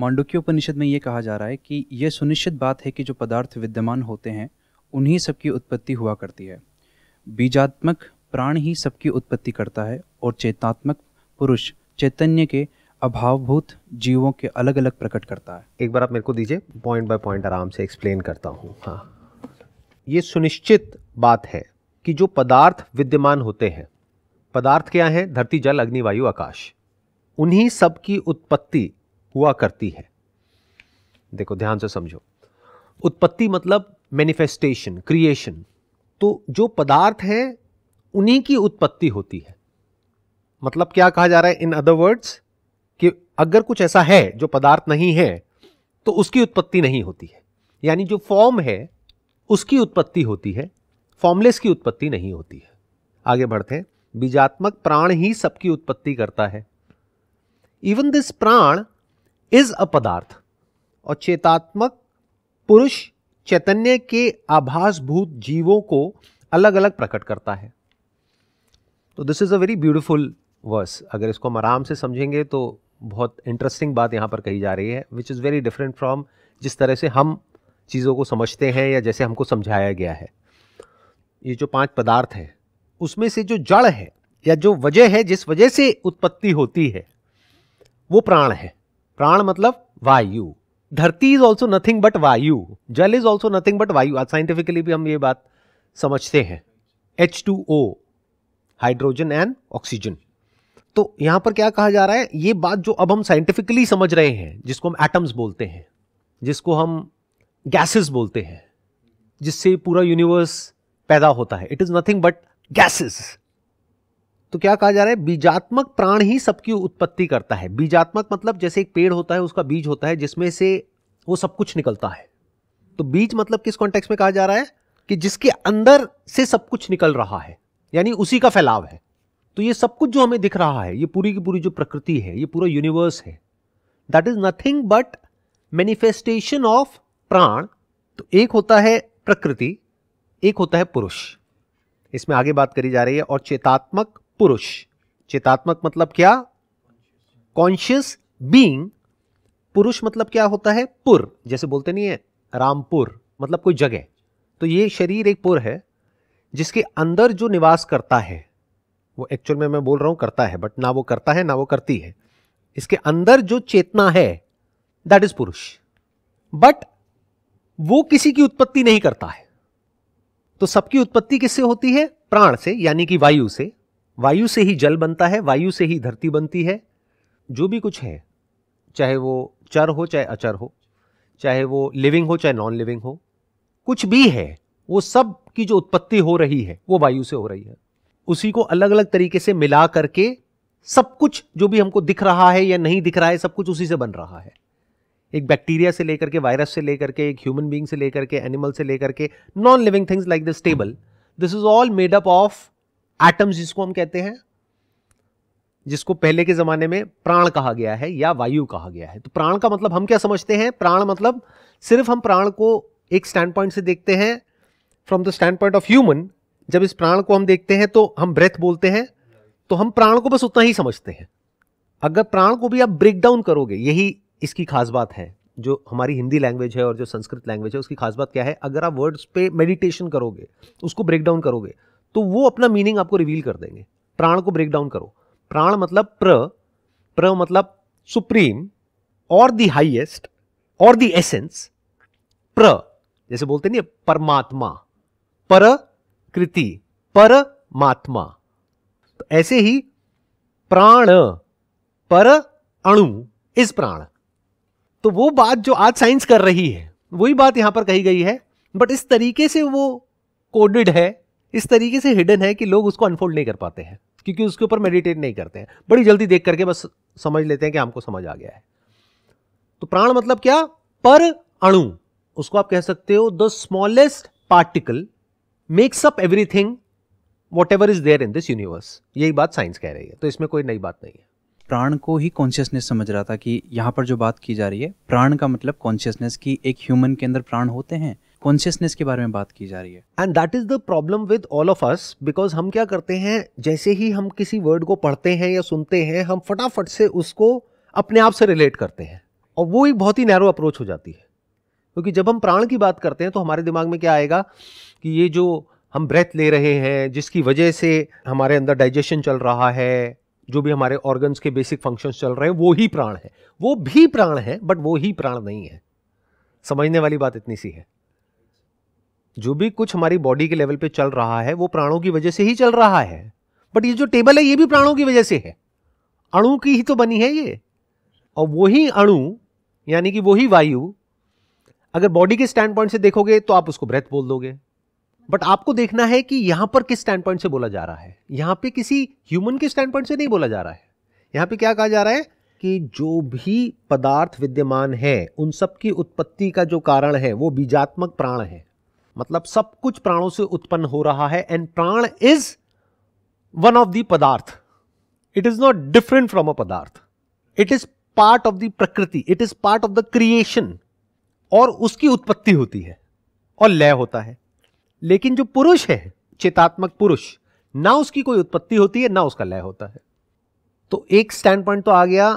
मांडुक्य उपनिषद में ये कहा जा रहा है कि यह सुनिश्चित बात है कि जो पदार्थ विद्यमान होते हैं उन्हीं सबकी उत्पत्ति हुआ करती है बीजात्मक प्राण ही सबकी उत्पत्ति करता है और चेतनात्मक पुरुष चैतन्य के अभावभूत जीवों के अलग अलग प्रकट करता है एक बार आप मेरे को दीजिए पॉइंट बाय पॉइंट आराम से एक्सप्लेन करता हूँ हाँ ये सुनिश्चित बात है कि जो पदार्थ विद्यमान होते हैं पदार्थ क्या हैं धरती जल अग्नि वायु आकाश उन्हीं सब की उत्पत्ति हुआ करती है देखो ध्यान से समझो उत्पत्ति मतलब मैनिफेस्टेशन क्रिएशन तो जो पदार्थ है उन्हीं की उत्पत्ति होती है मतलब क्या कहा जा रहा है इन अदर वर्ड्स कि अगर कुछ ऐसा है जो पदार्थ नहीं है तो उसकी उत्पत्ति नहीं होती है यानी जो फॉर्म है उसकी उत्पत्ति होती है फॉर्मलेस की उत्पत्ति नहीं होती है आगे बढ़ते हैं बीजात्मक प्राण ही सबकी उत्पत्ति करता है even this prana is a padartha और चेतात्मक पुरुष चैतन्य के आभासभूत जीवों को अलग अलग प्रकट करता है तो this is a very beautiful verse अगर इसको हम आराम से समझेंगे तो बहुत इंटरेस्टिंग बात यहाँ पर कही जा रही है which is very different from जिस तरह से हम चीज़ों को समझते हैं या जैसे हमको समझाया गया है ये जो पांच पदार्थ हैं उसमें से जो जड़ है या जो वजह है जिस वजह से उत्पत्ति होती है वो प्राण है प्राण मतलब वायु धरती इज ऑल्सो नथिंग बट वायु जल इज ऑल्सो नथिंग बट वायु आज साइंटिफिकली भी हम ये बात समझते हैं H two O hydrogen and oxygen तो यहां पर क्या कहा जा रहा है ये बात जो अब हम साइंटिफिकली समझ रहे हैं जिसको हम एटम्स बोलते हैं जिसको हम गैसेस बोलते हैं जिससे पूरा यूनिवर्स पैदा होता है it is nothing but gases तो क्या कहा जा रहा है बीजात्मक प्राण ही सबकी उत्पत्ति करता है बीजात्मक मतलब जैसे एक पेड़ होता है उसका बीज होता है जिसमें से वो सब कुछ निकलता है तो बीज मतलब किस कॉन्टेक्स में कहा जा रहा है कि जिसके अंदर से सब कुछ निकल रहा है यानी उसी का फैलाव है तो ये सब कुछ जो हमें दिख रहा है ये पूरी की पूरी जो प्रकृति है ये पूरा यूनिवर्स है that is nothing but manifestation of prana तो एक होता है प्रकृति एक होता है पुरुष इसमें आगे बात करी जा रही है और चेतात्मक पुरुष चेतात्मक मतलब क्या कॉन्शियस बींग पुरुष मतलब क्या होता है पुर जैसे बोलते नहीं है रामपुर मतलब कोई जगह तो ये शरीर एक पुर है जिसके अंदर जो निवास करता है वो एक्चुअल में मैं बोल रहा हूं करता है बट ना वो करता है ना वो करती है इसके अंदर जो चेतना है दैट इज पुरुष बट वो किसी की उत्पत्ति नहीं करता है तो सबकी उत्पत्ति किससे होती है प्राण से यानी कि वायु से वायु से ही जल बनता है वायु से ही धरती बनती है जो भी कुछ है चाहे वो चर हो चाहे अचर हो चाहे वो लिविंग हो चाहे नॉन लिविंग हो कुछ भी है वो सब की जो उत्पत्ति हो रही है वो वायु से हो रही है उसी को अलग अलग तरीके से मिला करके सब कुछ जो भी हमको दिख रहा है या नहीं दिख रहा है सब कुछ उसी से बन रहा है एक बैक्टीरिया से लेकर के वायरस से लेकर के एक ह्यूमन बींग से लेकर के एनिमल से लेकर के non living things like this table this is all made up of atoms जिसको हम कहते हैं जिसको पहले के जमाने में प्राण कहा गया है या वायु कहा गया है तो प्राण का मतलब हम क्या समझते हैं प्राण मतलब सिर्फ हम प्राण को एक स्टैंड पॉइंट से देखते हैं from the standpoint of human जब इस प्राण को हम देखते हैं तो हम ब्रेथ बोलते हैं तो हम प्राण को बस उतना ही समझते हैं अगर प्राण को भी आप ब्रेक डाउन करोगे यही इसकी खास बात है जो हमारी हिंदी लैंग्वेज है और जो संस्कृत लैंग्वेज है उसकी खास बात क्या है अगर आप वर्ड्स पे मेडिटेशन करोगे उसको ब्रेक डाउन करोगे तो वो अपना मीनिंग आपको रिवील कर देंगे प्राण को ब्रेक डाउन करो प्राण मतलब प्र प्र मतलब सुप्रीम और दी हाइएस्ट और दी एसेंस प्र जैसे बोलते नहीं परमात्मा पर कृति परमात्मा तो ऐसे ही प्राण पर अणु इस प्राण तो वो बात जो आज साइंस कर रही है वही बात यहां पर कही गई है बट इस तरीके से वो कोडेड है इस तरीके से हिडन है कि लोग उसको अनफोल्ड नहीं कर पाते हैं क्योंकि उसके ऊपर मेडिटेट नहीं करते हैं बड़ी जल्दी देख करके बस समझ लेते हैं कि हमको समझ आ गया है तो प्राण मतलब क्या पर अणु उसको आप कह सकते हो the smallest particle makes up everything whatever is there in this universe यही बात साइंस कह रही है तो इसमें कोई नई बात नहीं है प्राण को ही कॉन्शियसनेस समझ रहा था कि यहाँ पर जो बात की जा रही है प्राण का मतलब कॉन्शियसनेस की एक ह्यूमन के अंदर प्राण होते हैं कॉन्शियसनेस के बारे में बात की जा रही है and that is the problem with all of us because हम क्या करते हैं जैसे ही हम किसी वर्ड को पढ़ते हैं या सुनते हैं हम फटाफट से उसको अपने आप से रिलेट करते हैं और वो ही बहुत ही नैरो अप्रोच हो जाती है क्योंकि जब हम प्राण की बात करते हैं तो हमारे दिमाग में क्या आएगा कि ये जो हम ब्रेथ ले रहे हैं जिसकी वजह से हमारे अंदर डाइजेशन चल रहा है जो भी हमारे ऑर्गन्स के बेसिक फंक्शंस चल रहे हैं वो ही प्राण है वो भी प्राण है बट वो ही प्राण नहीं है समझने वाली बात इतनी सी है जो भी कुछ हमारी बॉडी के लेवल पे चल रहा है वो प्राणों की वजह से ही चल रहा है बट ये जो टेबल है ये भी प्राणों की वजह से है अणु की ही तो बनी है ये और वही अणु यानी कि वही वायु अगर बॉडी के स्टैंड पॉइंट से देखोगे तो आप उसको ब्रेथ बोल दोगे बट आपको देखना है कि यहां पर किस स्टैंड पॉइंट से बोला जा रहा है यहां पे किसी ह्यूमन के स्टैंड पॉइंट से नहीं बोला जा रहा है यहां पे क्या कहा जा रहा है कि जो भी पदार्थ विद्यमान है उन सब की उत्पत्ति का जो कारण है वो बीजात्मक प्राण है मतलब सब कुछ प्राणों से उत्पन्न हो रहा है and prana is one of the padartha it is not different from a padartha it is part of the prakriti it is part of the creation और उसकी उत्पत्ति होती है और लय होता है लेकिन जो पुरुष है चेतात्मक पुरुष ना उसकी कोई उत्पत्ति होती है ना उसका लय होता है तो एक स्टैंड पॉइंट तो आ गया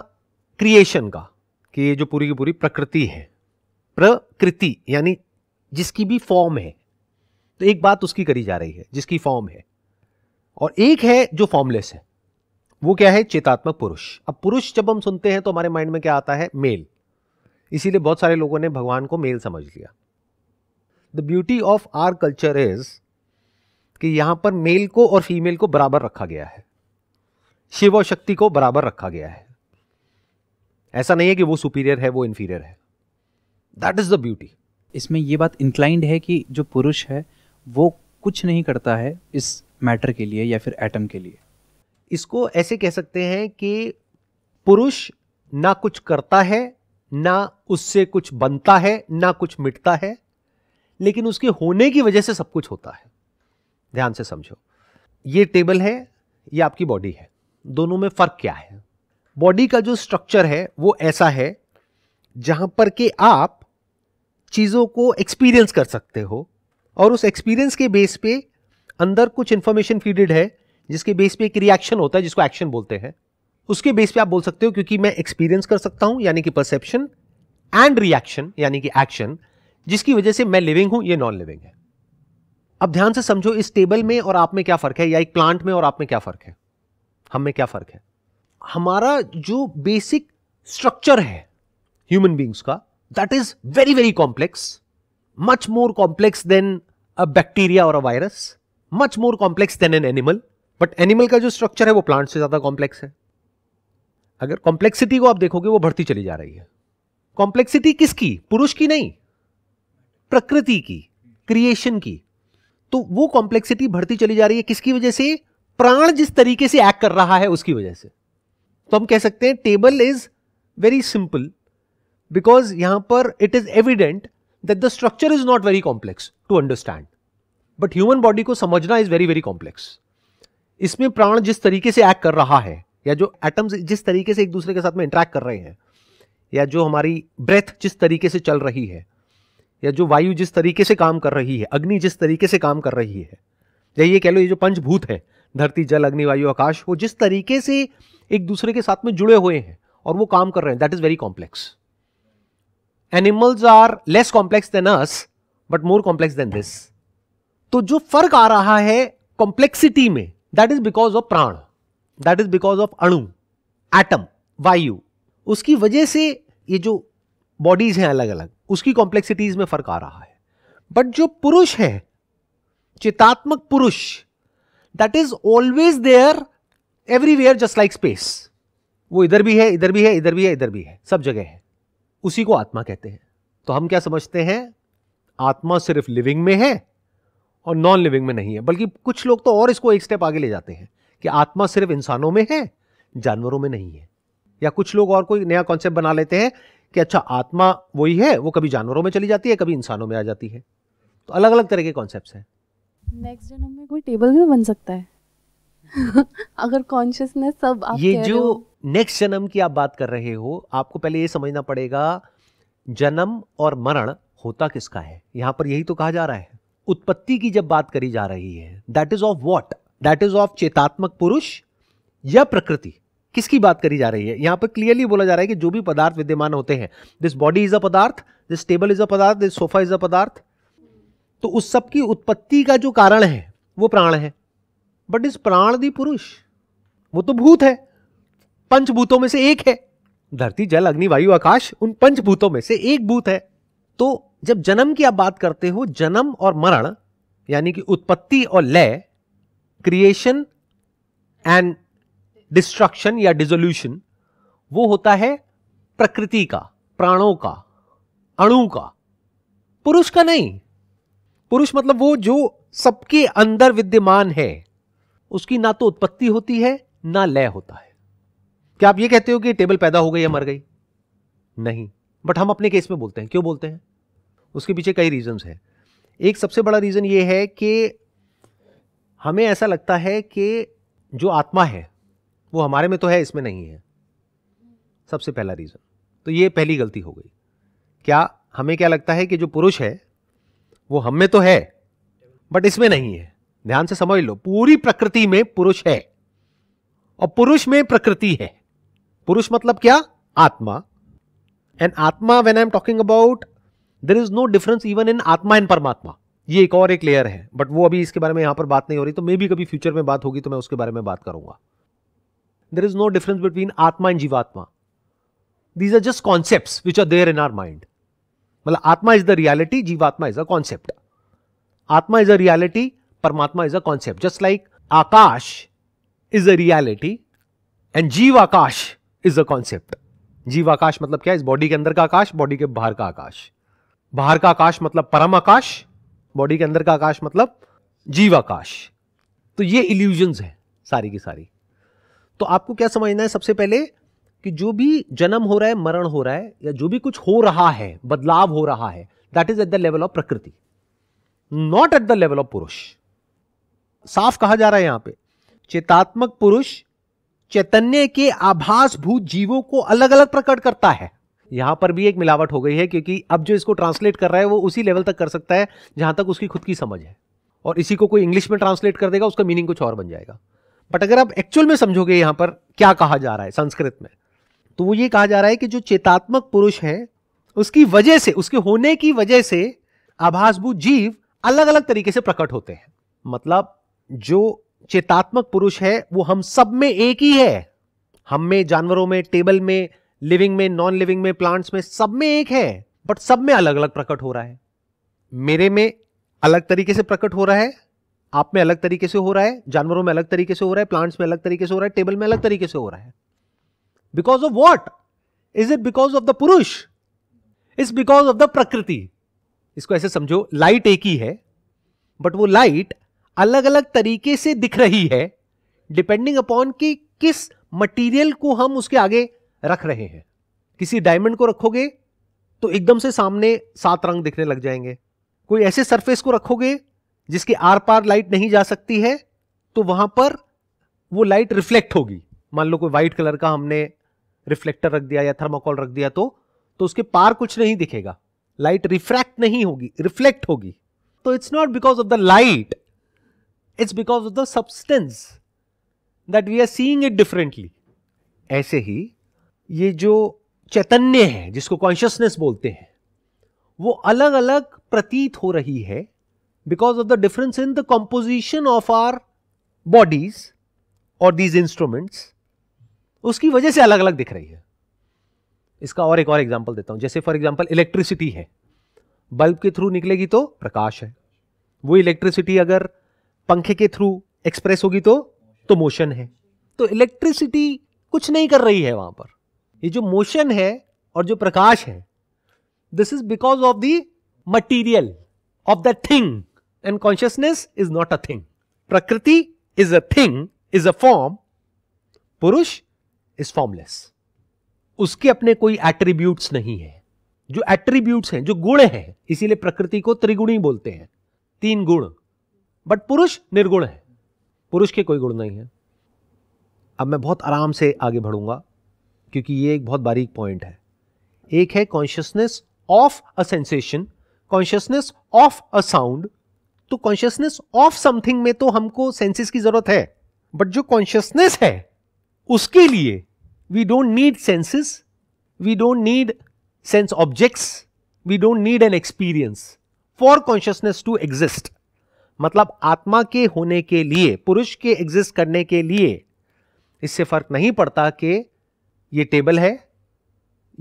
क्रिएशन का कि ये जो पूरी की पूरी प्रकृति है प्रकृति यानी जिसकी भी फॉर्म है तो एक बात उसकी करी जा रही है जिसकी फॉर्म है और एक है जो फॉर्मलेस है वो क्या है चेतात्मक पुरुष अब पुरुष जब हम सुनते हैं तो हमारे माइंड में क्या आता है मेल इसीलिए बहुत सारे लोगों ने भगवान को मेल समझ लिया the beauty of our culture is कि यहां पर मेल को और फीमेल को बराबर रखा गया है शिव और शक्ति को बराबर रखा गया है ऐसा नहीं है कि वो सुपीरियर है वो इंफीरियर है दैट इज द ब्यूटी इसमें ये बात इंक्लाइंड है कि जो पुरुष है वो कुछ नहीं करता है इस मैटर के लिए या फिर एटम के लिए इसको ऐसे कह सकते हैं कि पुरुष ना कुछ करता है ना उससे कुछ बनता है ना कुछ मिटता है लेकिन उसके होने की वजह से सब कुछ होता है ध्यान से समझो ये टेबल है ये आपकी बॉडी है दोनों में फर्क क्या है बॉडी का जो स्ट्रक्चर है वो ऐसा है जहां पर कि आप चीज़ों को एक्सपीरियंस कर सकते हो और उस एक्सपीरियंस के बेस पे अंदर कुछ इन्फॉर्मेशन फीडेड है जिसके बेस पे एक रिएक्शन होता है जिसको एक्शन बोलते हैं उसके बेस पे आप बोल सकते हो क्योंकि मैं एक्सपीरियंस कर सकता हूँ यानी कि परसेप्शन एंड रिएक्शन यानी कि एक्शन जिसकी वजह से मैं लिविंग हूँ ये नॉन लिविंग है अब ध्यान से समझो इस टेबल में और आप में क्या फ़र्क है या एक प्लांट में और आप में क्या फ़र्क है हम में क्या फ़र्क है हमारा जो बेसिक स्ट्रक्चर है ह्यूमन बींग्स का that is very, very complex, much more complex than a bacteria or a virus, much more complex than an animal. But animal का जो स्ट्रक्चर है वो प्लांट से ज़्यादा कॉम्प्लेक्स है अगर कॉम्प्लेक्सिटी को आप देखोगे वो बढ़ती चली जा रही है कॉम्प्लेक्सिटी किसकी पुरुष की नहीं प्रकृति की क्रिएशन की तो वो कॉम्प्लेक्सिटी बढ़ती चली जा रही है किसकी वजह से प्राण जिस तरीके से एक्ट कर रहा है उसकी वजह से तो हम कह सकते हैं table is very simple because यहां पर it is evident that the structure is not very complex to understand but human body को समझना इज वेरी वेरी कॉम्प्लेक्स इसमें प्राण जिस तरीके से एक्ट कर रहा है या जो एटम्स जिस तरीके से एक दूसरे के साथ में इंटरेक्ट कर रहे हैं या जो हमारी ब्रेथ जिस तरीके से चल रही है या जो वायु जिस तरीके से काम कर रही है अग्नि जिस तरीके से काम कर रही है या ये कह लो ये जो पंचभूत है धरती जल अग्नि वायु आकाश वो जिस तरीके से एक दूसरे के साथ में जुड़े हुए हैं और वो काम कर रहे हैं that is very complex animals are less complex than us but more complex than this तो जो फर्क आ रहा है कॉम्प्लेक्सिटी में that is because of prana that is because of anu atom vayu उसकी वजह से ये जो बॉडीज हैं अलग अलग उसकी कॉम्प्लेक्सिटीज में फर्क आ रहा है बट जो पुरुष है चेतात्मक पुरुष that is always there everywhere just like space वो इधर भी है इधर भी है इधर भी है इधर भी है सब जगह है उसी को आत्मा कहते हैं तो हम क्या समझते हैं आत्मा सिर्फ लिविंग में है और नॉन लिविंग में नहीं है बल्कि कुछ लोग तो और इसको एक स्टेप आगे ले जाते हैं कि आत्मा सिर्फ इंसानों में है जानवरों में नहीं है या कुछ लोग और कोई नया कॉन्सेप्ट बना लेते हैं कि अच्छा आत्मा वही है वो कभी जानवरों में चली जाती है कभी इंसानों में आ जाती है तो अलग अलग तरह के कॉन्सेप्ट हैं नेक्स्ट जन्म में कोई टेबल भी बन सकता है अगर कॉन्शियसनेस सब आप ये जो नेक्स्ट जन्म की आप बात कर रहे हो आपको पहले ये समझना पड़ेगा जन्म और मरण होता किसका है यहाँ पर यही तो कहा जा रहा है उत्पत्ति की जब बात करी जा रही है that is of what that is of chetatmak purusha या प्रकृति किसकी बात करी जा रही है यहां पर क्लियरली बोला जा रहा है कि जो भी पदार्थ विद्यमान होते हैं दिस बॉडी इज अ पदार्थ दिस टेबल इज अ पदार्थ दिस सोफा इज अ पदार्थ तो उस सब की उत्पत्ति का जो कारण है वो प्राण है बट इस प्राण दी पुरुष वो तो भूत है पंचभूतों में से एक है धरती जल अग्नि वायु आकाश उन पंचभूतों में से एक भूत है तो जब जन्म की आप बात करते हो जन्म और मरण यानी कि उत्पत्ति और लय क्रिएशन एंड डिस्ट्रक्शन या डिजोल्यूशन वो होता है प्रकृति का प्राणों का अणु का पुरुष का नहीं पुरुष मतलब वो जो सबके अंदर विद्यमान है उसकी ना तो उत्पत्ति होती है ना लय होता है क्या आप ये कहते हो कि टेबल पैदा हो गई या मर गई नहीं बट हम अपने केस में बोलते हैं क्यों बोलते हैं उसके पीछे कई रीजंस हैं एक सबसे बड़ा रीज़न ये है कि हमें ऐसा लगता है कि जो आत्मा है वो हमारे में तो है इसमें नहीं है सबसे पहला रीज़न तो ये पहली गलती हो गई क्या हमें क्या लगता है कि जो पुरुष है वो हम में तो है बट इसमें नहीं है ध्यान से समझ लो पूरी प्रकृति में पुरुष है और पुरुष में प्रकृति है पुरुष मतलब क्या atma and atma when I am talking about there is no difference even in atma and परमात्मा ये एक और एक लेयर है बट वो अभी इसके बारे में यहां पर बात नहीं हो रही तो मे भी कभी फ्यूचर में बात होगी तो मैं उसके बारे में बात करूंगा there is no difference between atma and jivatma these are just concept which are there in our mind मतलब atma is the reality jivatma is a concept atma is a reality paramatma is a concept just like akash is a reality and jiva akash is a concept जीव आकाश मतलब क्या इस body के अंदर का आकाश body के बाहर का आकाश बाहर का आकाश मतलब परम आकाश बॉडी के अंदर का आकाश मतलब जीव आकाश तो ये इल्यूजन है सारी की सारी तो आपको क्या समझना है सबसे पहले कि जो भी जन्म हो रहा है मरण हो रहा है या जो भी कुछ हो रहा है बदलाव हो रहा है that is at the level of prakriti not at the level of purusha साफ कहा जा रहा है यहां पे चेतात्मक पुरुष चैतन्य के आभास भूत जीवों को अलग अलग प्रकट करता है यहां पर भी एक मिलावट हो गई है क्योंकि अब जो इसको ट्रांसलेट कर रहा है वो उसी लेवल तक कर सकता है जहां तक उसकी खुद की समझ है और इसी को कोई इंग्लिश में ट्रांसलेट कर देगा उसका मीनिंग कुछ और बन जाएगा बट अगर आप एक्चुअल में समझोगे यहां पर क्या कहा जा रहा है संस्कृत में तो वो ये कहा जा रहा है कि जो चेतात्मक पुरुष है उसकी वजह से उसके होने की वजह से आभासभूत जीव अलग अलग तरीके से प्रकट होते हैं मतलब जो चेतात्मक पुरुष है वो हम सब में एक ही है हम में जानवरों में टेबल में लिविंग में नॉन लिविंग में प्लांट्स में सब में एक है बट सब में अलग अलग प्रकट हो रहा है मेरे में अलग तरीके से प्रकट हो रहा है आप में अलग तरीके से हो रहा है जानवरों में अलग तरीके से हो रहा है प्लांट्स में अलग तरीके से हो रहा है टेबल में अलग तरीके से हो रहा है because of what is it because of the purusha is because of the prakriti इसको ऐसे समझो लाइट एक ही है बट वो लाइट अलग अलग तरीके से दिख रही है डिपेंडिंग अपॉन कि किस मटेरियल को हम उसके आगे रख रहे हैं किसी डायमंड को रखोगे तो एकदम से सामने सात रंग दिखने लग जाएंगे कोई ऐसे सरफेस को रखोगे जिसके आर पार लाइट नहीं जा सकती है तो वहां पर वो लाइट रिफ्लेक्ट होगी मान लो कोई व्हाइट कलर का हमने रिफ्लेक्टर रख दिया या थर्माकोल रख दिया तो तो उसके पार कुछ नहीं दिखेगा लाइट रिफ्रैक्ट नहीं होगी रिफ्लेक्ट होगी तो it's not because of the light it's because of the substance that we are seeing it differently ऐसे ही ये जो चैतन्य है जिसको कॉन्शियसनेस बोलते हैं वो अलग अलग प्रतीत हो रही है because of the difference in the composition of our bodies और दीज इंस्ट्रूमेंट्स उसकी वजह से अलग अलग दिख रही है इसका और एक और एग्जाम्पल देता हूं जैसे फॉर एग्जाम्पल इलेक्ट्रिसिटी है बल्ब के थ्रू निकलेगी तो प्रकाश है वो इलेक्ट्रिसिटी अगर पंखे के थ्रू एक्सप्रेस होगी तो तो मोशन है तो इलेक्ट्रिसिटी कुछ नहीं कर रही है वहां पर ये जो मोशन है और जो प्रकाश है this is because of the material of the thing and consciousness is not a thing prakriti is a thing is a form purusha is formless उसके अपने कोई एट्रीब्यूट्स नहीं है जो एट्रीब्यूट्स हैं जो गुण हैं इसीलिए प्रकृति को त्रिगुणी बोलते हैं तीन गुण बट पुरुष निर्गुण है पुरुष के कोई गुण नहीं है अब मैं बहुत आराम से आगे बढ़ूंगा क्योंकि ये एक बहुत बारीक पॉइंट है एक है consciousness of a sensation consciousness of a sound तो कॉन्शियसनेस ऑफ समथिंग में तो हमको सेंसेस की जरूरत है बट जो कॉन्शियसनेस है उसके लिए we don't need senses we don't need sense objects we don't need an experience for consciousness to exist मतलब आत्मा के होने के लिए पुरुष के एग्जिस्ट करने के लिए इससे फर्क नहीं पड़ता कि ये टेबल है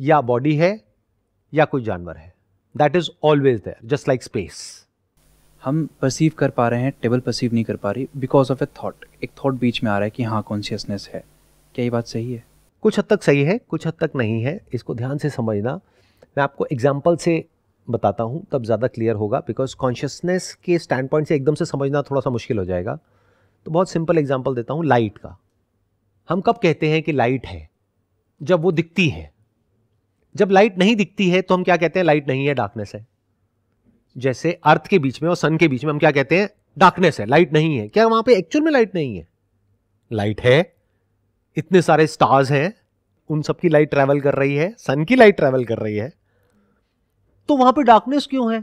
या बॉडी है या कोई जानवर है that is always there just like space हम परसीव कर पा रहे हैं टेबल परसीव नहीं कर पा रही बिकॉज ऑफ ए थॉट एक थॉट बीच में आ रहा है कि हाँ कॉन्शियसनेस है क्या ये बात सही है कुछ हद तक सही है कुछ हद तक नहीं है इसको ध्यान से समझना मैं आपको एग्जाम्पल से बताता हूँ तब ज़्यादा क्लियर होगा बिकॉज कॉन्शियसनेस के स्टैंड पॉइंट से एकदम से समझना थोड़ा सा मुश्किल हो जाएगा तो बहुत सिंपल एग्जाम्पल देता हूँ लाइट का हम कब कहते हैं कि लाइट है जब वो दिखती है जब लाइट नहीं दिखती है तो हम क्या कहते हैं लाइट नहीं है डार्कनेस है जैसे अर्थ के बीच में और सन के बीच में हम क्या कहते हैं डार्कनेस है लाइट नहीं है क्या वहां पे एक्चुअल में लाइट नहीं है लाइट है इतने सारे स्टार्स हैं उन सबकी लाइट ट्रैवल कर रही है सन की लाइट ट्रैवल कर रही है तो वहां पे डार्कनेस क्यों है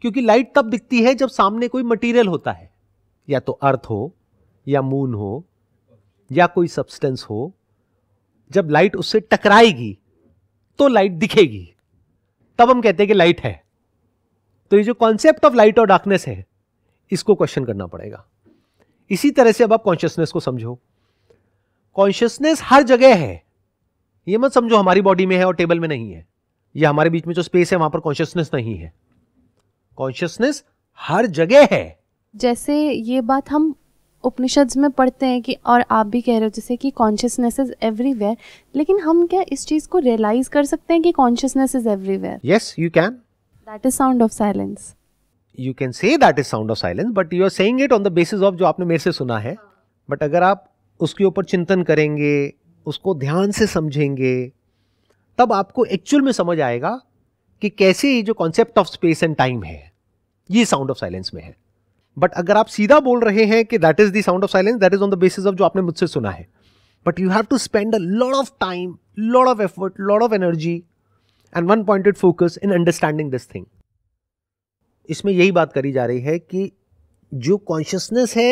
क्योंकि लाइट तब दिखती है जब सामने कोई मटेरियल होता है या तो अर्थ हो या मून हो या कोई सब्सटेंस हो जब लाइट उससे टकराएगी तो लाइट दिखेगी तब हम कहते हैं कि लाइट है तो ये जो कॉन्सेप्ट ऑफ लाइट और डार्कनेस है इसको क्वेश्चन करना पड़ेगा इसी तरह से अब आप कॉन्शियसनेस को समझो कॉन्शियसनेस हर जगह है ये मत समझो हमारी बॉडी में है और टेबल में नहीं है या हमारे बीच में जो स्पेस है वहां पर कॉन्शियसनेस नहीं है कॉन्शियसनेस हर जगह है जैसे ये बात हम उपनिषद में पढ़ते हैं कि और आप भी कह रहे हो जैसे कि कॉन्शियसनेस इज एवरीवेयर लेकिन हम क्या इस चीज को रियलाइज कर सकते हैं कि consciousness is everywhere yes you can that is sound of silence you can say that is sound of silence but you are saying it on the basis of जो आपने मेरे से सुना है बट हाँ। अगर आप उसके ऊपर चिंतन करेंगे उसको ध्यान से समझेंगे तब आपको एक्चुअल में समझ आएगा कि कैसे ये जो concept of space and time है ये साउंड ऑफ साइलेंस में है बट अगर आप सीधा बोल रहे हैं कि that is the sound of silence that is on the basis of जो आपने मुझसे सुना है but you have to spend a lot of time lot of effort lot of energy and one pointed focus in understanding this thing इसमें यही बात करी जा रही है कि जो कॉन्शियसनेस है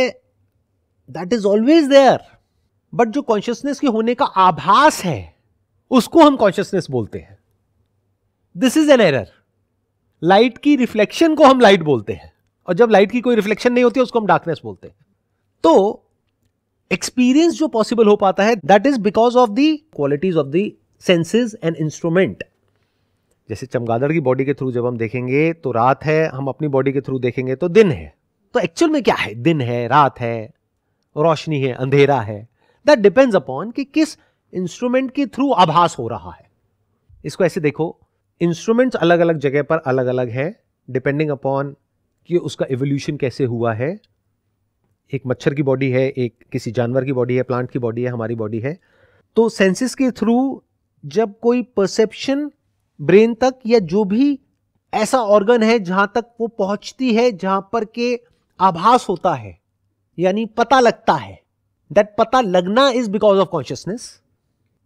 that is always there but जो कॉन्शियसनेस के होने का आभास है उसको हम कॉन्शियसनेस बोलते हैं this is an error light की रिफ्लेक्शन को हम लाइट बोलते हैं और जब लाइट की कोई रिफ्लेक्शन नहीं होती उसको हम डार्कनेस बोलते हैं तो एक्सपीरियंस जो पॉसिबल हो पाता है that is because of the qualities of the senses and instrument जैसे चमगादड़ की बॉडी के थ्रू जब हम देखेंगे तो रात है हम अपनी बॉडी के थ्रू देखेंगे तो दिन है तो एक्चुअल में क्या है दिन है रात है रोशनी है अंधेरा है दैट डिपेंड्स अपॉन कि किस इंस्ट्रूमेंट के थ्रू आभास हो रहा है इसको ऐसे देखो इंस्ट्रूमेंट्स अलग अलग जगह पर अलग अलग हैं डिपेंडिंग अपॉन कि उसका एवोल्यूशन कैसे हुआ है एक मच्छर की बॉडी है एक किसी जानवर की बॉडी है प्लांट की बॉडी है हमारी बॉडी है तो सेंसेस के थ्रू जब कोई परसेप्शन ब्रेन तक या जो भी ऐसा ऑर्गन है जहां तक वो पहुंचती है जहां पर के आभास होता है यानी पता लगता है दैट पता लगना is because of consciousness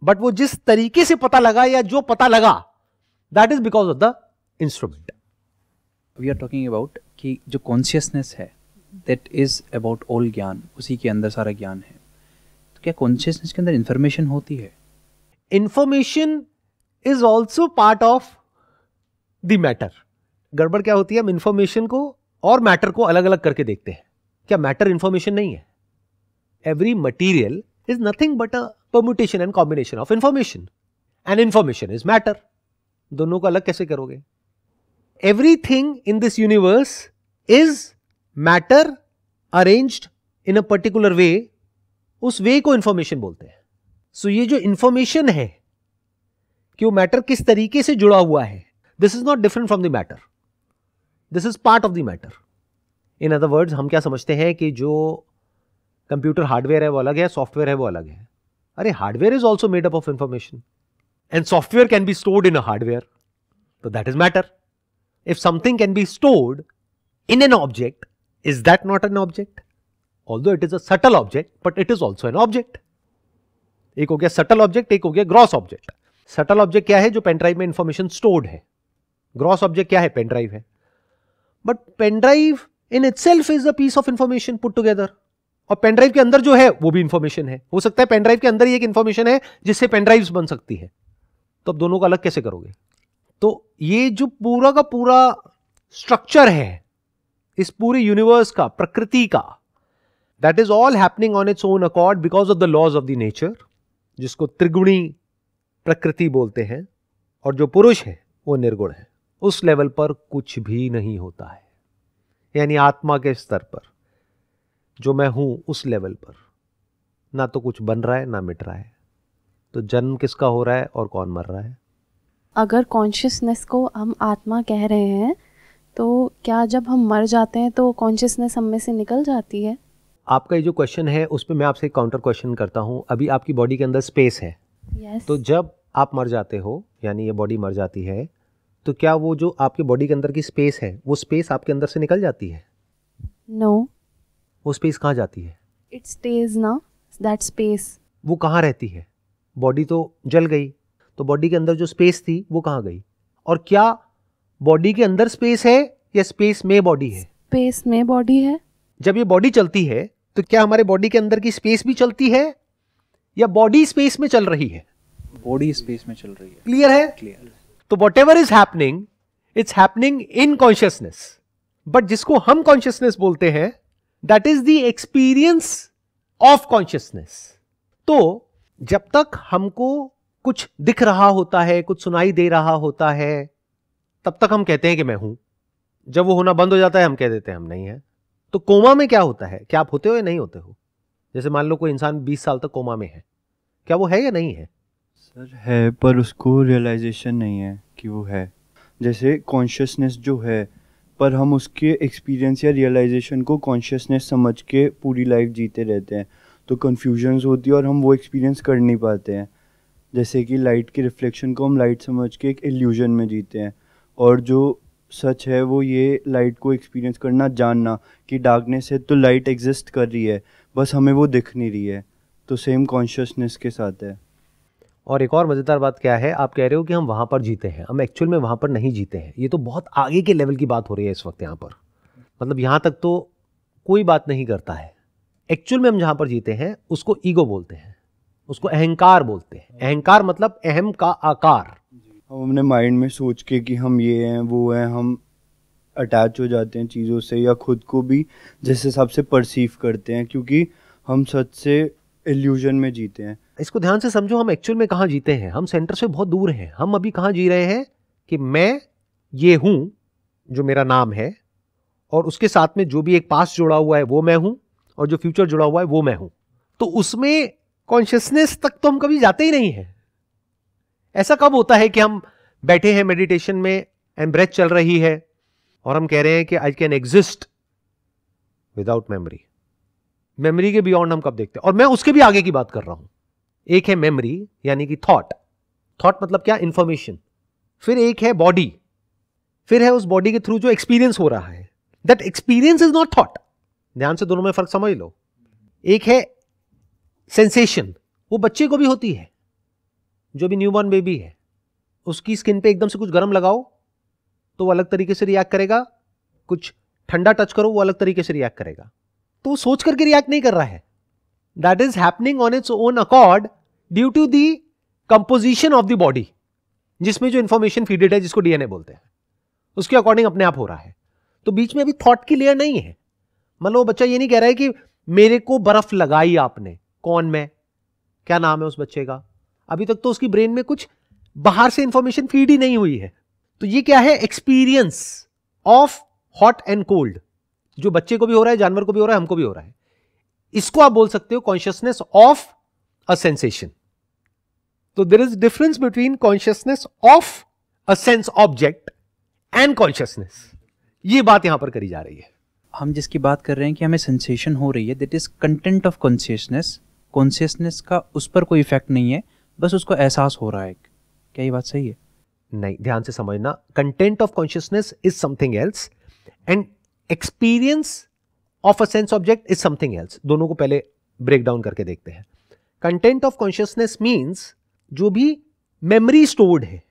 but वो जिस तरीके से पता लगा या जो पता लगा that is because of the instrument we are talking about कि जो कॉन्शियसनेस है दैट इज अबाउट ऑल ज्ञान उसी के अंदर सारा ज्ञान है तो क्या कॉन्शियसनेस के अंदर इंफॉर्मेशन होती है information is also part of the matter गड़बड़ क्या होती है हम इंफॉर्मेशन को और मैटर को अलग अलग करके देखते हैं क्या मैटर इंफॉर्मेशन नहीं है every material is nothing but a permutation and combination of information and information is matter दोनों को अलग कैसे करोगे everything in this universe is matter arranged in a particular way उस वे को इंफॉर्मेशन बोलते हैं सो so, ये जो इंफॉर्मेशन है कि वो मैटर किस तरीके से जुड़ा हुआ है this is not different from the matter this is part of the matter in other words हम क्या समझते हैं कि जो कंप्यूटर हार्डवेयर है वो अलग है सॉफ्टवेयर है वो अलग है अरे hardware is also made up of information and software can be stored in a hardware तो that is matter if something can be stored in an object is that not an object Although it is a subtle object but it is also an object एक हो गया subtle object एक हो गया gross object subtle object क्या है जो pen drive में इंफॉर्मेशन स्टोर्ड है ग्रॉस ऑब्जेक्ट क्या है पेनड्राइव है but pen drive in itself is a piece of information put together और पेनड्राइव के अंदर जो है वो भी इंफॉर्मेशन है हो सकता है पेनड्राइव के अंदर ही एक इंफॉर्मेशन है जिससे पेनड्राइव बन सकती है तो अब दोनों को अलग कैसे करोगे तो ये जो पूरा का पूरा स्ट्रक्चर है इस पूरे यूनिवर्स का प्रकृति का that is all happening on its own accord because of the laws of the nature जिसको त्रिगुणी प्रकृति बोलते हैं और जो पुरुष है वो निर्गुण है उस लेवल पर कुछ भी नहीं होता है यानी आत्मा के स्तर पर जो मैं हूँ उस लेवल पर ना तो कुछ बन रहा है ना मिट रहा है तो जन्म किसका हो रहा है और कौन मर रहा है अगर कॉन्शियसनेस को हम आत्मा कह रहे हैं तो क्या जब हम मर जाते हैं तो कॉन्शियसनेस हम में से निकल जाती है आपका ये जो क्वेश्चन है उस पर मैं आपसे एक काउंटर क्वेश्चन करता हूँ अभी आपकी बॉडी के अंदर स्पेस है yes. तो जब आप मर जाते हो यानी ये बॉडी मर जाती है तो क्या वो जो आपके बॉडी के अंदर की स्पेस है वो स्पेस आपके अंदर से निकल जाती है नो no. वो स्पेस कहाँ जाती है इट स्टेज ना दैट स्पेस वो कहाँ रहती है बॉडी तो जल गई तो बॉडी के अंदर जो स्पेस थी वो कहाँ गई और क्या बॉडी के अंदर स्पेस है या स्पेस में बॉडी है स्पेस में बॉडी है जब ये बॉडी चलती है तो क्या हमारे बॉडी के अंदर की स्पेस भी चलती है या बॉडी स्पेस में चल रही है बॉडी स्पेस में चल रही है क्लियर है क्लियर तो whatever is happening it's happening in consciousness but जिसको हम कॉन्शियसनेस बोलते हैं that is the experience of consciousness तो जब तक हमको कुछ दिख रहा होता है कुछ सुनाई दे रहा होता है तब तक हम कहते हैं कि मैं हूं जब वो होना बंद हो जाता है हम कह देते हैं हम नहीं है तो कोमा में क्या होता है क्या आप होते हो या नहीं होते हो जैसे मान लो कोई इंसान 20 साल तक कोमा में है क्या वो है या नहीं है सर है पर उसको रियलाइजेशन नहीं है कि वो है जैसे कॉन्शियसनेस जो है पर हम उसके एक्सपीरियंस या रियलाइजेशन को कॉन्शियसनेस समझ के पूरी लाइफ जीते रहते हैं तो कन्फ्यूजन्स होती है और हम वो एक्सपीरियंस कर नहीं पाते हैं जैसे कि लाइट के रिफ्लेक्शन को हम लाइट समझ के एक इल्यूजन में जीते हैं और जो सच है वो ये लाइट को एक्सपीरियंस करना जानना कि डार्कनेस है तो लाइट एग्जिस्ट कर रही है बस हमें वो दिख नहीं रही है तो सेम कॉन्शियसनेस के साथ है और एक और मज़ेदार बात क्या है आप कह रहे हो कि हम वहाँ पर जीते हैं हम एक्चुअल में वहाँ पर नहीं जीते हैं ये तो बहुत आगे के लेवल की बात हो रही है इस वक्त यहाँ पर मतलब यहाँ तक तो कोई बात नहीं करता है एक्चुअल में हम जहाँ पर जीते हैं उसको ईगो बोलते हैं उसको अहंकार बोलते हैं अहंकार मतलब अहम का आकार हम अपने माइंड में सोच के कि हम ये हैं वो हैं हम अटैच हो जाते हैं चीज़ों से या खुद को भी जिस हिसाब से परसीव करते हैं क्योंकि हम सच से इल्यूजन में जीते हैं इसको ध्यान से समझो हम एक्चुअल में कहाँ जीते हैं हम सेंटर से बहुत दूर हैं हम अभी कहाँ जी रहे हैं कि मैं ये हूँ जो मेरा नाम है और उसके साथ में जो भी एक पास जुड़ा हुआ है वो मैं हूँ और जो फ्यूचर जुड़ा हुआ है वो मैं हूँ तो उसमें कॉन्शियसनेस तक तो हम कभी जाते ही नहीं हैं ऐसा कब होता है कि हम बैठे हैं मेडिटेशन में एंड ब्रेथ चल रही है और हम कह रहे हैं कि I can exist without memory memory के बियॉन्ड हम कब देखते हैं और मैं उसके भी आगे की बात कर रहा हूं एक है मेमोरी यानी कि थॉट थॉट मतलब क्या इंफॉर्मेशन फिर एक है बॉडी फिर है उस बॉडी के थ्रू जो एक्सपीरियंस हो रहा है that experience is not thought ध्यान से दोनों में फर्क समझ लो एक है सेंसेशन वो बच्चे को भी होती है जो भी न्यू बॉर्न बेबी है उसकी स्किन पे एकदम से कुछ गर्म लगाओ तो वो अलग तरीके से रिएक्ट करेगा कुछ ठंडा टच करो वो अलग तरीके से रिएक्ट करेगा तो सोच करके रिएक्ट नहीं कर रहा है that is happening on its own accord due to the composition of the body जिसमें जो इंफॉर्मेशन फीडेड है जिसको डीएनए बोलते हैं उसके अकॉर्डिंग अपने आप हो रहा है तो बीच में अभी थॉट की लेयर नहीं है मतलब वो बच्चा ये नहीं कह रहा है कि मेरे को बर्फ लगाई आपने कौन मैं क्या नाम है उस बच्चे का अभी तक तो उसकी ब्रेन में कुछ बाहर से इंफॉर्मेशन फीड ही नहीं हुई है तो ये क्या है experience of hot and cold जो बच्चे को भी हो रहा है जानवर को भी हो रहा है हमको भी हो रहा है इसको आप बोल सकते हो कॉन्शियसनेस ऑफ अ सेंसेशन तो there is difference between consciousness of a sense object and consciousness ये बात यहां पर करी जा रही है हम जिसकी बात कर रहे हैं कि हमें सेंसेशन हो रही है that is content of consciousness consciousness का उस पर कोई इफेक्ट नहीं है बस उसको एहसास हो रहा है क्या ये बात सही है नहीं ध्यान से समझना content of consciousness is something else and experience of a sense object is something else दोनों को पहले ब्रेक डाउन करके देखते हैं कंटेंट ऑफ कॉन्शियसनेस मीन्स जो भी मेमोरी स्टोर्ड है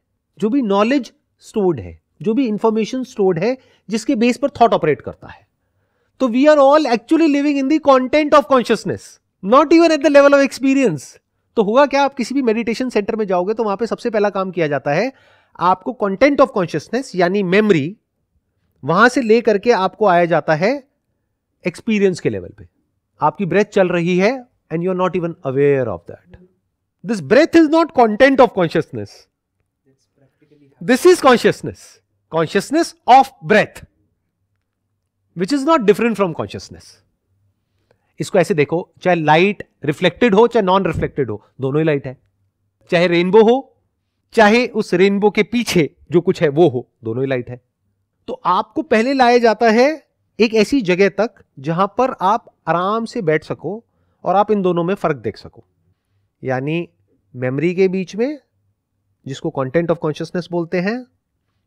जो भी नॉलेज स्टोर्ड है जो भी इंफॉर्मेशन स्टोर्ड है जिसके बेस पर थॉट ऑपरेट करता है तो we are all actually living in the content of consciousness not even at the level of experience तो हुआ क्या आप किसी भी मेडिटेशन सेंटर में जाओगे तो वहां पे सबसे पहला काम किया जाता है आपको कंटेंट ऑफ कॉन्शियसनेस यानी मेमोरी वहां से लेकर के आपको आया जाता है एक्सपीरियंस के लेवल पे आपकी ब्रेथ चल रही है and you are not even aware of that this breath is not content of consciousness this is consciousness consciousness of breath which is not different from consciousness इसको ऐसे देखो चाहे लाइट रिफ्लेक्टेड हो चाहे नॉन रिफ्लेक्टेड हो दोनों ही light है चाहे रेनबो हो चाहे उस रेनबो के पीछे जो कुछ है वो हो दोनों ही लाइट है तो आपको पहले लाया जाता है एक ऐसी जगह तक जहां पर आप आराम से बैठ सको और आप इन दोनों में फ़र्क देख सको यानी मेमोरी के बीच में जिसको कंटेंट ऑफ कॉन्शियसनेस बोलते हैं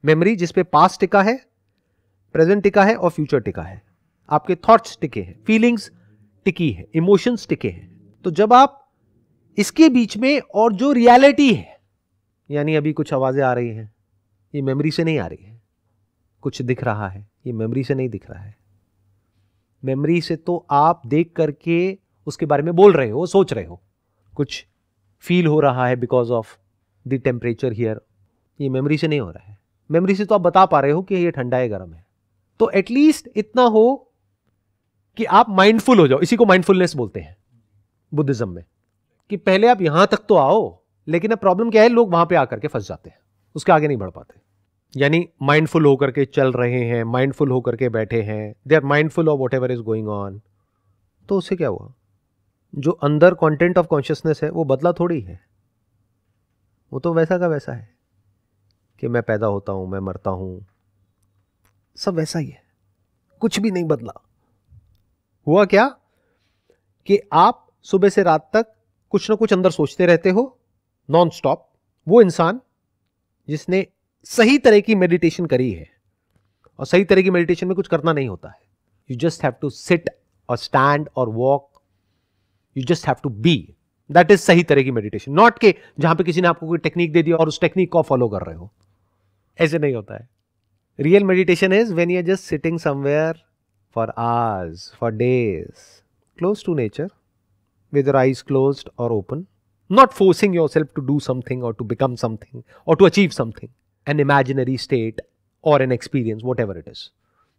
मेमोरी जिस पे पास्ट टिका है प्रेजेंट टिका है और फ्यूचर टिका है आपके थॉट्स टिके हैं फीलिंग्स टिकी है इमोशंस टिके हैं तो जब आप इसके बीच में और जो रियलिटी है यानी अभी कुछ आवाज़ें आ रही हैं ये मेमोरी से नहीं आ रही है कुछ दिख रहा है ये मेमोरी से नहीं दिख रहा है मेमोरी से तो आप देख करके उसके बारे में बोल रहे हो सोच रहे हो कुछ फील हो रहा है because of the temperature here ये मेमोरी से नहीं हो रहा है मेमोरी से तो आप बता पा रहे हो कि ये ठंडा है गर्म है तो एटलीस्ट इतना हो कि आप माइंडफुल हो जाओ इसी को माइंडफुलनेस बोलते हैं बुद्धिज्म में कि पहले आप यहां तक तो आओ लेकिन अब प्रॉब्लम क्या है लोग वहां पे आकर के फंस जाते हैं उसके आगे नहीं बढ़ पाते यानी माइंडफुल होकर के चल रहे हैं माइंडफुल होकर के बैठे हैं they are mindful of whatever is going on तो उससे क्या हुआ जो अंदर कंटेंट ऑफ कॉन्शियसनेस है वो बदला थोड़ी है वो तो वैसा का वैसा है कि मैं पैदा होता हूँ मैं मरता हूँ सब वैसा ही है कुछ भी नहीं बदला हुआ क्या कि आप सुबह से रात तक कुछ ना कुछ अंदर सोचते रहते हो नॉन स्टॉप वो इंसान जिसने सही तरह की मेडिटेशन करी है और सही तरह की मेडिटेशन में कुछ करना नहीं होता है you just have to sit और स्टैंड और walk you just have to be that is सही तरह की मेडिटेशन नॉट के जहां पे किसी ने आपको कोई टेक्निक दे दी और उस टेक्निक को फॉलो कर रहे हो ऐसे नहीं होता है real meditation is when you just sitting somewhere for hours for days close to nature with eyes close और open not forcing yourself to do something और टू बिकम समथिंग और to achieve something an imaginary state or an experience, whatever it is.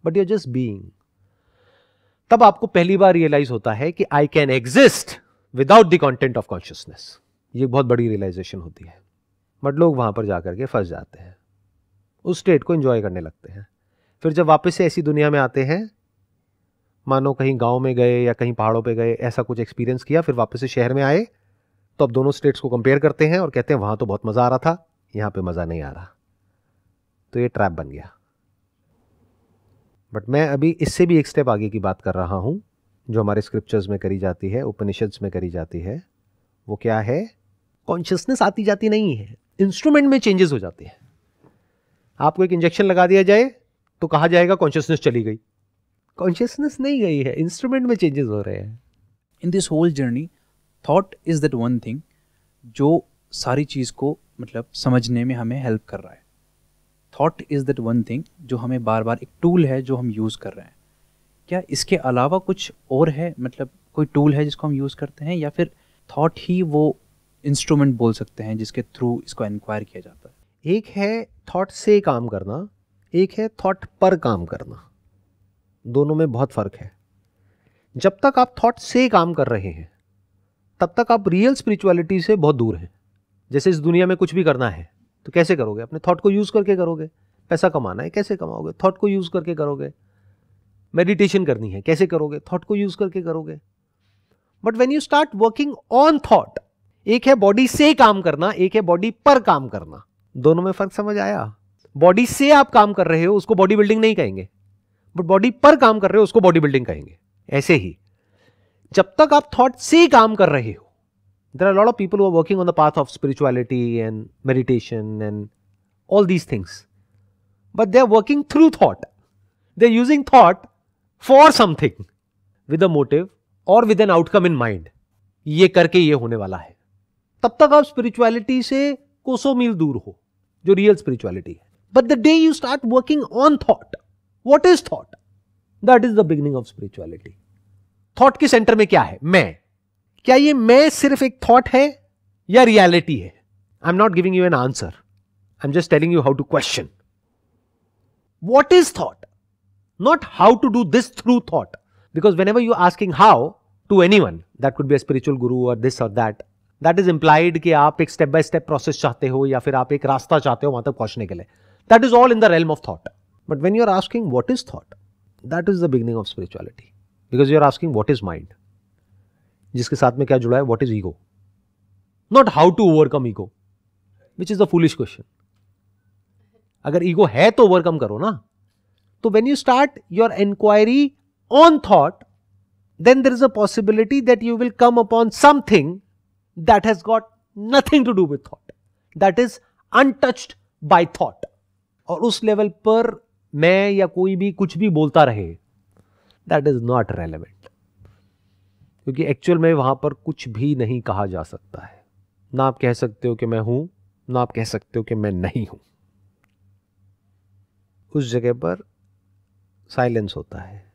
But you're just being. तब आपको पहली बार realise होता है कि I can exist without the content of consciousness ये बहुत बड़ी रियलाइजेशन होती है बट लोग वहां पर जाकर के फंस जाते हैं उस स्टेट को एंजॉय करने लगते हैं फिर जब वापस से ऐसी दुनिया में आते हैं मानो कहीं गांव में गए या कहीं पहाड़ों पे गए ऐसा कुछ एक्सपीरियंस किया फिर वापस से शहर में आए तो अब दोनों स्टेट्स को कंपेयर करते हैं और कहते हैं वहां तो बहुत मज़ा आ रहा था यहाँ पे मज़ा नहीं आ रहा तो ये ट्रैप बन गया बट मैं अभी इससे भी एक स्टेप आगे की बात कर रहा हूँ जो हमारे स्क्रिप्चर्स में करी जाती है उपनिषद्स में करी जाती है वो क्या है कॉन्शियसनेस आती जाती नहीं है इंस्ट्रूमेंट में चेंजेस हो जाते हैं आपको एक इंजेक्शन लगा दिया जाए तो कहा जाएगा कॉन्शियसनेस चली गई कॉन्शियसनेस नहीं गई है इंस्ट्रूमेंट में चेंजेस हो रहे हैं in this whole journey thought is that one thing जो सारी चीज़ को मतलब समझने में हमें हेल्प कर रहा है thought is that one thing जो हमें बार बार एक टूल है जो हम यूज़ कर रहे हैं क्या इसके अलावा कुछ और है मतलब कोई टूल है जिसको हम यूज़ करते हैं या फिर थॉट ही वो इंस्ट्रूमेंट बोल सकते हैं जिसके थ्रू इसको इंक्वायर किया जाता है एक है थॉट से काम करना एक है थॉट पर काम करना दोनों में बहुत फ़र्क है जब तक आप थॉट से काम कर रहे हैं तब तक आप रियल स्पिरिचुअलिटी से बहुत दूर हैं जैसे इस दुनिया में कुछ भी करना है तो कैसे करोगे अपने थॉट को यूज़ करके करोगे पैसा कमाना है कैसे कमाओगे थॉट को यूज़ करके करोगे मेडिटेशन करनी है कैसे करोगे थॉट को यूज़ करके करोगे but when you start working on thought एक है बॉडी से काम करना एक है बॉडी पर काम करना दोनों में फर्क समझ आया बॉडी से आप काम कर रहे हो उसको बॉडी बिल्डिंग नहीं कहेंगे बट बॉडी पर काम कर रहे हो उसको बॉडी बिल्डिंग कहेंगे ऐसे ही जब तक आप थॉट से काम कर रहे हो there are a lot of people who are working on the path of spirituality and meditation and all these things. But they are working through thought. They are using thought for something with a motive or with an outcome in mind. ये करके ये होने वाला है तब तक आप spirituality से कोसों मील दूर हो जो रियल स्पिरिचुअलिटी है but the day you start working on thought what is thought that is the beginning of spirituality thought के सेंटर में क्या है मैं क्या ये मैं सिर्फ एक थॉट है या रियलिटी है I am not giving you an answer I am just telling you how to question what is thought not how to do this through thought because whenever you asking how to anyone that could be spiritual guru और this और that that is implied कि आप एक step by step process चाहते हो या फिर आप एक रास्ता चाहते हो वहां तक पहुंचने के लिए that is all in the realm of thought but when you are asking what is thought that is the beginning of spirituality because you are asking what is mind जिसके साथ में क्या जुड़ा है what is ego not how to overcome ego which is the foolish question अगर ego है तो overcome करो ना तो when you start your enquiry on thought then there is a possibility that you will come upon something that has got nothing to do with thought that is untouched by thought और उस level पर मैं या कोई भी कुछ भी बोलता रहे दैट इज नॉट रेलिवेंट क्योंकि एक्चुअल में वहाँ पर कुछ भी नहीं कहा जा सकता है ना आप कह सकते हो कि मैं हूँ ना आप कह सकते हो कि मैं नहीं हूँ उस जगह पर साइलेंस होता है